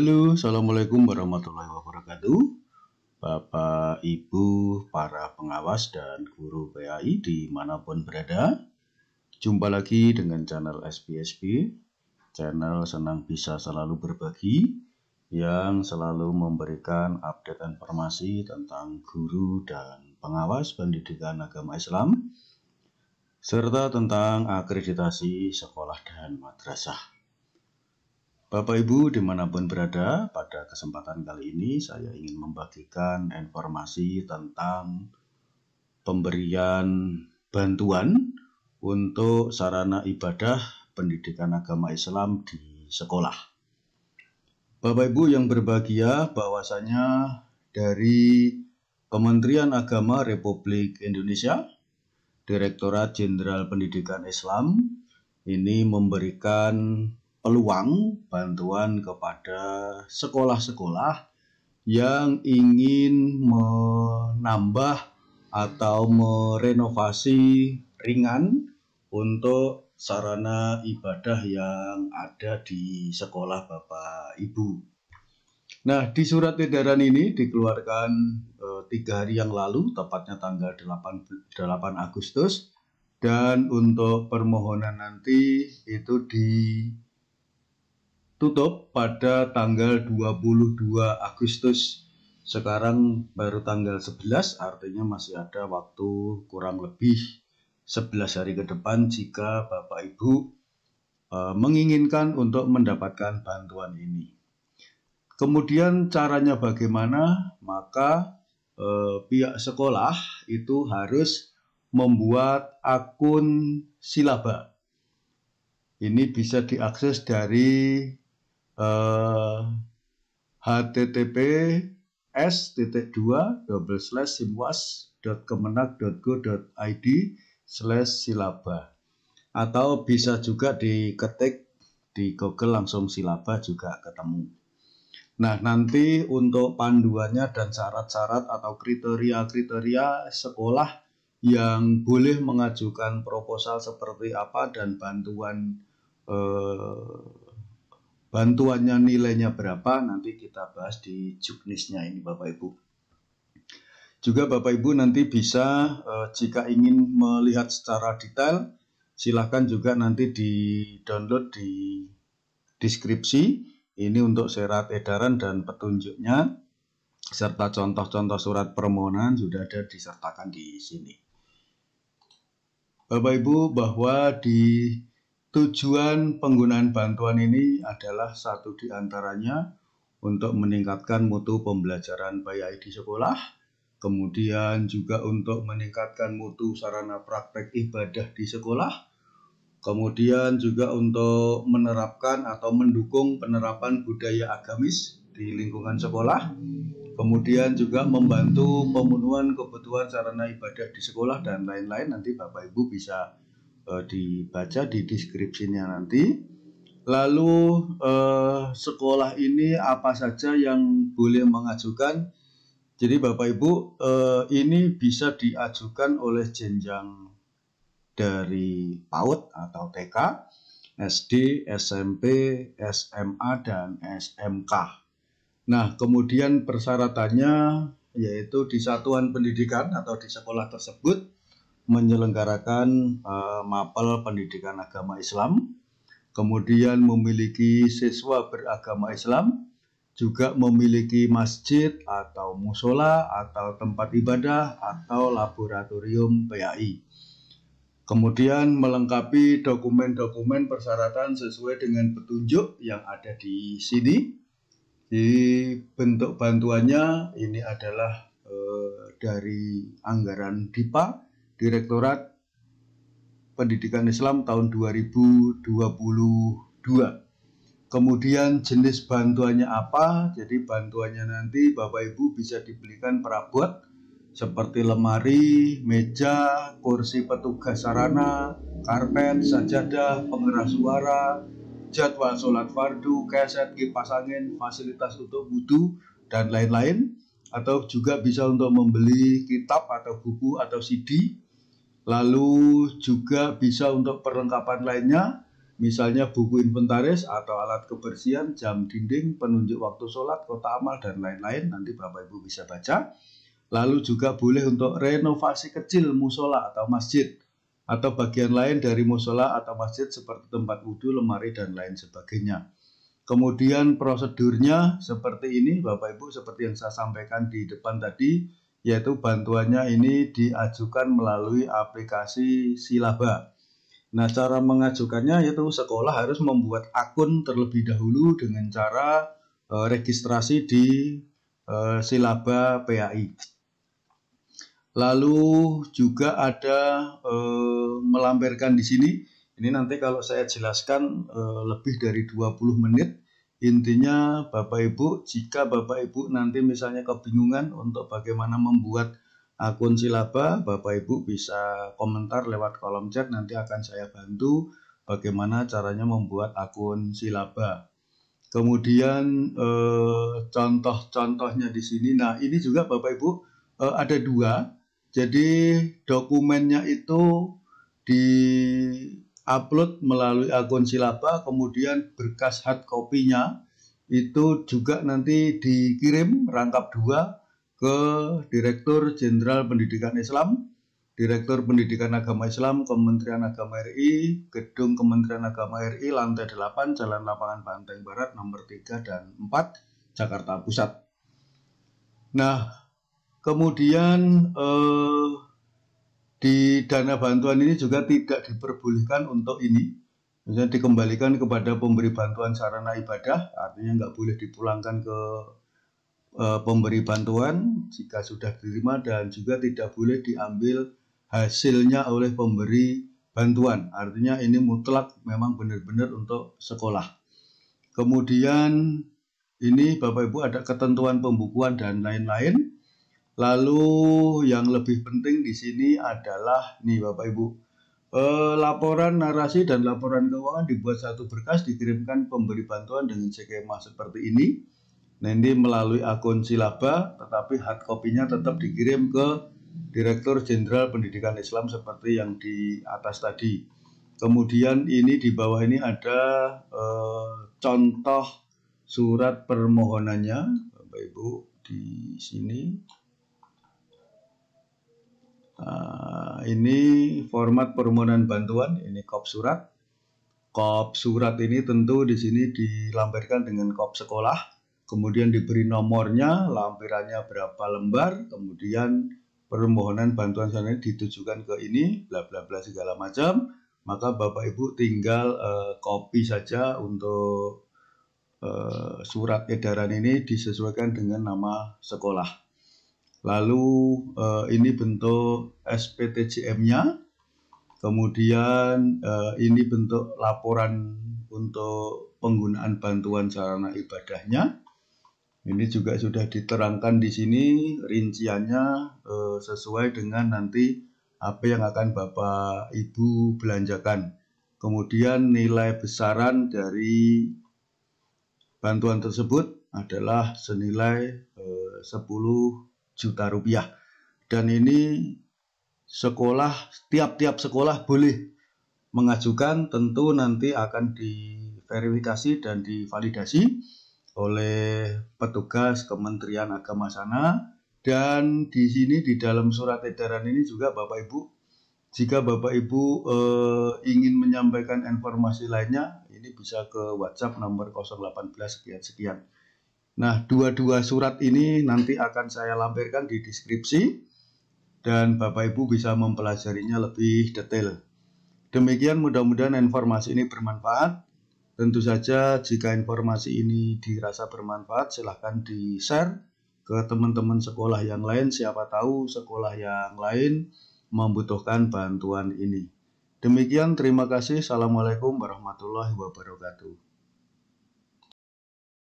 Halo, Assalamualaikum warahmatullahi wabarakatuh Bapak, Ibu, para pengawas dan guru PAI di dimanapun berada Jumpa lagi dengan channel spsp, Channel Senang Bisa Selalu Berbagi Yang selalu memberikan update informasi tentang guru dan pengawas pendidikan agama Islam Serta tentang akreditasi sekolah dan madrasah Bapak Ibu dimanapun berada, pada kesempatan kali ini saya ingin membagikan informasi tentang pemberian bantuan untuk sarana ibadah pendidikan agama Islam di sekolah. Bapak Ibu yang berbahagia bahwasanya dari Kementerian Agama Republik Indonesia, Direktorat Jenderal Pendidikan Islam ini memberikan peluang bantuan kepada sekolah-sekolah yang ingin menambah atau merenovasi ringan untuk sarana ibadah yang ada di sekolah Bapak Ibu. Nah, di surat edaran ini dikeluarkan eh, tiga hari yang lalu, tepatnya tanggal 8, 8 Agustus, dan untuk permohonan nanti itu di tutup pada tanggal 22 Agustus sekarang baru tanggal 11 artinya masih ada waktu kurang lebih 11 hari ke depan jika Bapak Ibu e, menginginkan untuk mendapatkan bantuan ini kemudian caranya bagaimana maka e, pihak sekolah itu harus membuat akun silaba ini bisa diakses dari uh, eh, https titik dua double slash simwas dot kemenag dot go dot id slash silaba atau bisa juga diketik di Google langsung silaba juga ketemu. Nah, nanti untuk panduannya dan syarat-syarat atau kriteria-kriteria sekolah yang boleh mengajukan proposal seperti apa dan bantuan eh, Bantuannya nilainya berapa nanti kita bahas di juknisnya ini Bapak Ibu. Juga Bapak Ibu nanti bisa eh, jika ingin melihat secara detail silahkan juga nanti di download di deskripsi ini untuk serat edaran dan petunjuknya serta contoh-contoh surat permohonan sudah ada disertakan di sini. Bapak Ibu bahwa di Tujuan penggunaan bantuan ini adalah satu di antaranya untuk meningkatkan mutu pembelajaran bayi di sekolah, kemudian juga untuk meningkatkan mutu sarana praktek ibadah di sekolah, kemudian juga untuk menerapkan atau mendukung penerapan budaya agamis di lingkungan sekolah, kemudian juga membantu pemenuhan kebutuhan sarana ibadah di sekolah dan lain-lain. Nanti Bapak Ibu bisa uh, dibaca di deskripsinya nanti. Lalu uh, sekolah ini apa saja yang boleh mengajukan? Jadi Bapak Ibu uh, ini bisa diajukan oleh jenjang dari PAUD atau TK, SD, SMP, SMA dan SMK. Nah kemudian persyaratannya yaitu di satuan pendidikan atau di sekolah tersebut menyelenggarakan uh, mapel pendidikan agama Islam, kemudian memiliki siswa beragama Islam, juga memiliki masjid atau musola atau tempat ibadah atau laboratorium PAI. Kemudian melengkapi dokumen-dokumen persyaratan sesuai dengan petunjuk yang ada di sini. Di bentuk bantuannya ini adalah eh, dari anggaran DIPA Direktorat Pendidikan Islam tahun 2022. Kemudian jenis bantuannya apa? Jadi bantuannya nanti Bapak Ibu bisa dibelikan perabot seperti lemari, meja, kursi petugas sarana, karpet, sajadah, pengeras suara, jadwal sholat fardu, keset, kipas angin, fasilitas untuk wudhu, dan lain-lain. Atau juga bisa untuk membeli kitab atau buku atau CD Lalu juga bisa untuk perlengkapan lainnya, misalnya buku inventaris atau alat kebersihan, jam dinding, penunjuk waktu sholat, kota amal, dan lain-lain. Nanti Bapak Ibu bisa baca. Lalu juga boleh untuk renovasi kecil musola atau masjid atau bagian lain dari musola atau masjid seperti tempat wudhu, lemari, dan lain sebagainya. Kemudian prosedurnya seperti ini, Bapak Ibu, seperti yang saya sampaikan di depan tadi, yaitu bantuannya ini diajukan melalui aplikasi Silaba. Nah, cara mengajukannya yaitu sekolah harus membuat akun terlebih dahulu dengan cara e, registrasi di e, Silaba PAI. Lalu juga ada e, melampirkan di sini. Ini nanti kalau saya jelaskan e, lebih dari 20 menit Intinya Bapak Ibu, jika Bapak Ibu nanti misalnya kebingungan untuk bagaimana membuat uh, akun silaba, Bapak Ibu bisa komentar lewat kolom chat nanti akan saya bantu bagaimana caranya membuat akun silaba. Kemudian eh, contoh-contohnya di sini. Nah, ini juga Bapak Ibu eh, ada dua. Jadi dokumennya itu di upload melalui akun silapa, kemudian berkas hard copy-nya itu juga nanti dikirim rangkap dua ke Direktur Jenderal Pendidikan Islam, Direktur Pendidikan Agama Islam Kementerian Agama RI, Gedung Kementerian Agama RI, lantai 8, Jalan Lapangan Banteng Barat, nomor 3 dan 4, Jakarta Pusat. Nah, kemudian eh, di dana bantuan ini juga tidak diperbolehkan untuk ini misalnya dikembalikan kepada pemberi bantuan sarana ibadah artinya nggak boleh dipulangkan ke e, pemberi bantuan jika sudah diterima dan juga tidak boleh diambil hasilnya oleh pemberi bantuan artinya ini mutlak memang benar-benar untuk sekolah kemudian ini Bapak Ibu ada ketentuan pembukuan dan lain-lain Lalu yang lebih penting di sini adalah nih Bapak Ibu. Eh, laporan narasi dan laporan keuangan dibuat satu berkas dikirimkan pemberi bantuan dengan skema seperti ini. Nanti melalui akun silaba, tetapi hard copy-nya tetap dikirim ke Direktur Jenderal Pendidikan Islam seperti yang di atas tadi. Kemudian ini di bawah ini ada eh, contoh surat permohonannya, Bapak Ibu di sini. Uh, ini format permohonan bantuan, ini kop surat. Kop surat ini tentu di sini dilampirkan dengan kop sekolah, kemudian diberi nomornya, lampirannya berapa lembar, kemudian permohonan bantuan sana ditujukan ke ini, bla bla bla segala macam. Maka Bapak Ibu tinggal uh, copy saja untuk uh, surat edaran ini disesuaikan dengan nama sekolah. Lalu eh, ini bentuk SPTJM-nya. Kemudian eh, ini bentuk laporan untuk penggunaan bantuan sarana ibadahnya. Ini juga sudah diterangkan di sini rinciannya eh, sesuai dengan nanti apa yang akan Bapak Ibu belanjakan. Kemudian nilai besaran dari bantuan tersebut adalah senilai eh, 10 juta rupiah. Dan ini sekolah, tiap-tiap sekolah boleh mengajukan, tentu nanti akan diverifikasi dan divalidasi oleh petugas Kementerian Agama sana. Dan di sini di dalam surat edaran ini juga Bapak Ibu, jika Bapak Ibu eh, ingin menyampaikan informasi lainnya, ini bisa ke WhatsApp nomor 018 sekian sekian. Nah, dua-dua surat ini nanti akan saya lampirkan di deskripsi dan Bapak Ibu bisa mempelajarinya lebih detail. Demikian mudah-mudahan informasi ini bermanfaat. Tentu saja jika informasi ini dirasa bermanfaat silahkan di-share ke teman-teman sekolah yang lain. Siapa tahu sekolah yang lain membutuhkan bantuan ini. Demikian, terima kasih. Assalamualaikum warahmatullahi wabarakatuh.